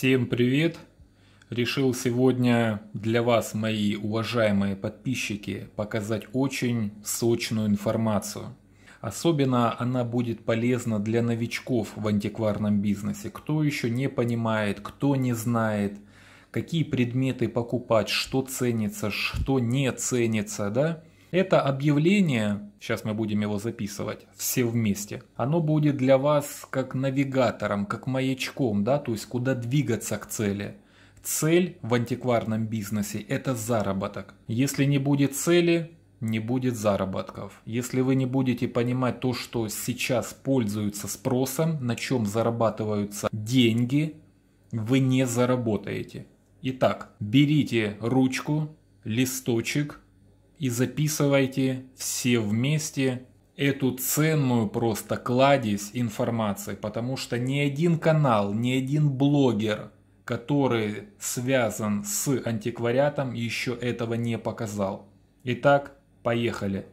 Всем привет! Решил сегодня для вас, мои уважаемые подписчики, показать очень сочную информацию. Особенно она будет полезна для новичков в антикварном бизнесе. Кто еще не понимает, кто не знает, какие предметы покупать, что ценится, что не ценится, да? Это объявление, сейчас мы будем его записывать, все вместе, оно будет для вас как навигатором, как маячком, да, то есть куда двигаться к цели. Цель в антикварном бизнесе – это заработок. Если не будет цели, не будет заработков. Если вы не будете понимать то, что сейчас пользуются спросом, на чем зарабатываются деньги, вы не заработаете. Итак, берите ручку, листочек и записывайте все вместе эту ценную просто кладезь информации, потому что ни один канал, ни один блогер, который связан с антиквариатом, еще этого не показал. Итак, поехали.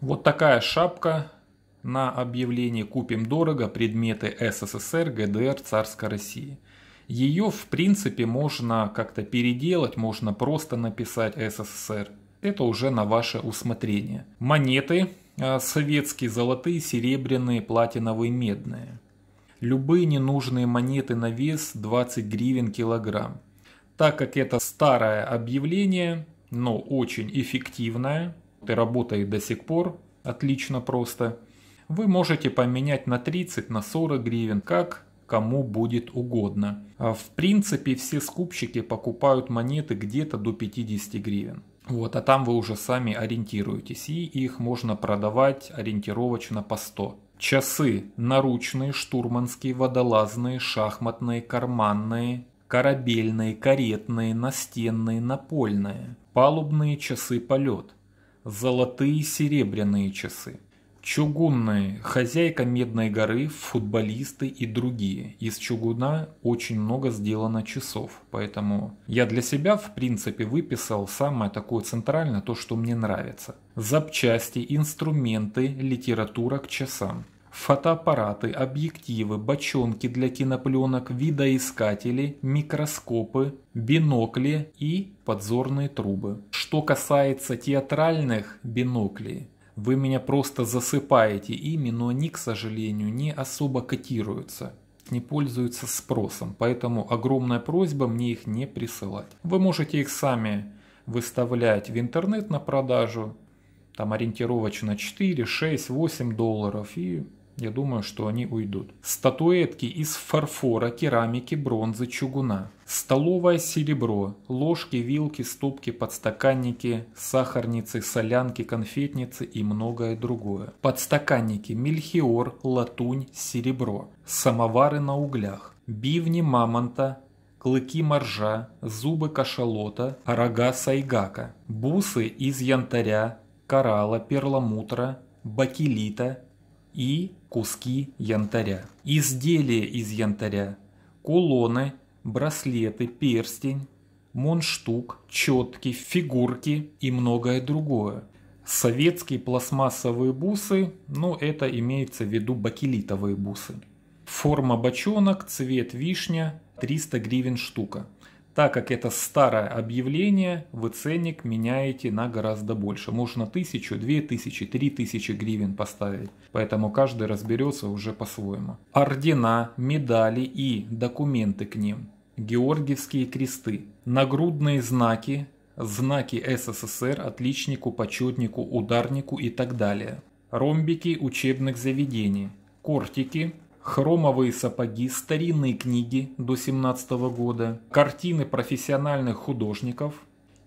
Вот такая шапка на объявлении «Купим дорого» предметы СССР, ГДР, Царской России – ее, в принципе, можно как-то переделать, можно просто написать СССР. Это уже на ваше усмотрение. Монеты а, советские, золотые, серебряные, платиновые, медные. Любые ненужные монеты на вес 20 гривен килограмм. Так как это старое объявление, но очень эффективное, и работает до сих пор, отлично просто, вы можете поменять на 30, на 40 гривен, как кому будет угодно. А, в принципе, все скупщики покупают монеты где-то до 50 гривен. Вот, а там вы уже сами ориентируетесь, и их можно продавать ориентировочно по 100. Часы, наручные, штурманские, водолазные, шахматные, карманные, корабельные, каретные, настенные, напольные, палубные часы полет, золотые серебряные часы, Чугунные, хозяйка Медной горы, футболисты и другие. Из чугуна очень много сделано часов, поэтому я для себя в принципе выписал самое такое центральное, то что мне нравится. Запчасти, инструменты, литература к часам. Фотоаппараты, объективы, бочонки для кинопленок, видоискатели, микроскопы, бинокли и подзорные трубы. Что касается театральных биноклей, вы меня просто засыпаете ими, но они, к сожалению, не особо котируются не пользуются спросом, поэтому огромная просьба мне их не присылать. Вы можете их сами выставлять в интернет на продажу, там ориентировочно 4, 6, 8 долларов и я думаю, что они уйдут. Статуэтки из фарфора, керамики, бронзы, чугуна. Столовое серебро, ложки, вилки, ступки, подстаканники, сахарницы, солянки, конфетницы и многое другое. Подстаканники, мельхиор, латунь, серебро. Самовары на углях. Бивни мамонта, клыки моржа, зубы кашалота, рога сайгака, бусы из янтаря, коралла, перламутра, бакелита, и куски янтаря. Изделия из янтаря, кулоны, браслеты, перстень, монштук, четки, фигурки и многое другое. Советские пластмассовые бусы, ну это имеется в виду бакелитовые бусы. Форма бочонок, цвет вишня, 300 гривен штука. Так как это старое объявление, вы ценник меняете на гораздо больше. Можно тысячу, две тысячи, три тысячи гривен поставить. Поэтому каждый разберется уже по-своему. Ордена, медали и документы к ним. Георгиевские кресты. Нагрудные знаки, знаки СССР, отличнику, почетнику, ударнику и так далее. Ромбики учебных заведений. Кортики, хромовые сапоги, старинные книги до 17 года, картины профессиональных художников,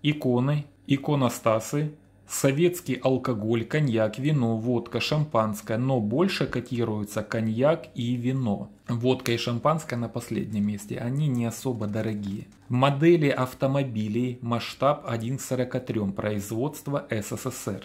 иконы, иконостасы, советский алкоголь, коньяк, вино, водка, шампанское, но больше котируются коньяк и вино. Водка и шампанское на последнем месте, они не особо дорогие. Модели автомобилей, масштаб 1 к 43, производство СССР.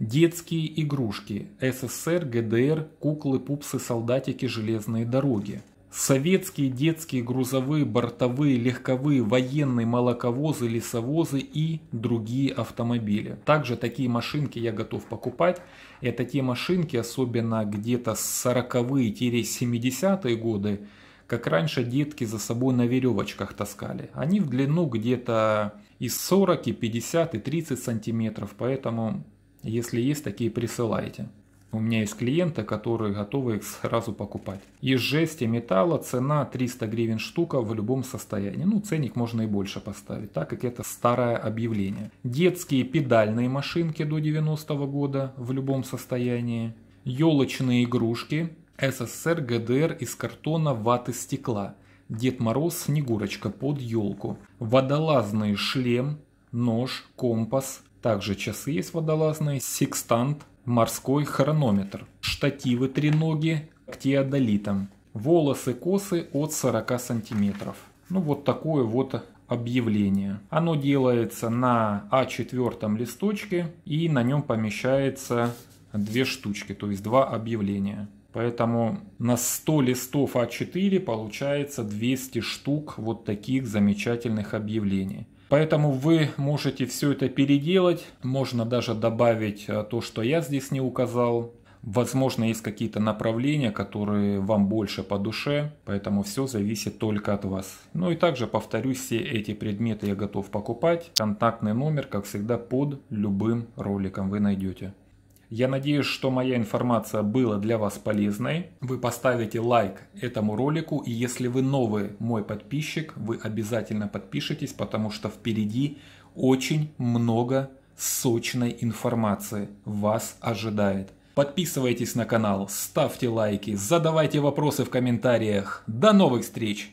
Детские игрушки. СССР, ГДР, куклы, пупсы, солдатики, железные дороги. Советские детские грузовые, бортовые, легковые, военные молоковозы, лесовозы и другие автомобили. Также такие машинки я готов покупать. Это те машинки, особенно где-то 40-70-е годы, как раньше детки за собой на веревочках таскали. Они в длину где-то из 40, и 50 и 30 сантиметров, поэтому если есть такие, присылайте. У меня есть клиенты, которые готовы их сразу покупать. Из жести металла цена 300 гривен штука в любом состоянии. Ну, ценник можно и больше поставить, так как это старое объявление. Детские педальные машинки до 90-го года в любом состоянии. Елочные игрушки СССР, ГДР из картона, ваты, стекла. Дед Мороз, Снегурочка под елку. Водолазный шлем, нож, компас, также часы есть водолазные, секстант, морской хронометр, штативы треноги, ктеодолитом, волосы косы от 40 сантиметров. Ну вот такое вот объявление. Оно делается на А4 листочке и на нем помещается две штучки, то есть два объявления. Поэтому на 100 листов А4 получается 200 штук вот таких замечательных объявлений. Поэтому вы можете все это переделать. Можно даже добавить э, то, что я здесь не указал. Возможно, есть какие-то направления, которые вам больше по душе, поэтому все зависит только от вас. Ну и также, повторюсь, все эти предметы я готов покупать. Контактный номер, как всегда, под любым роликом вы найдете. Я надеюсь, что моя информация была для вас полезной. Вы поставите лайк этому ролику. И если вы новый мой подписчик, вы обязательно подпишитесь, потому что впереди очень много сочной информации вас ожидает. Подписывайтесь на канал, ставьте лайки, задавайте вопросы в комментариях. До новых встреч!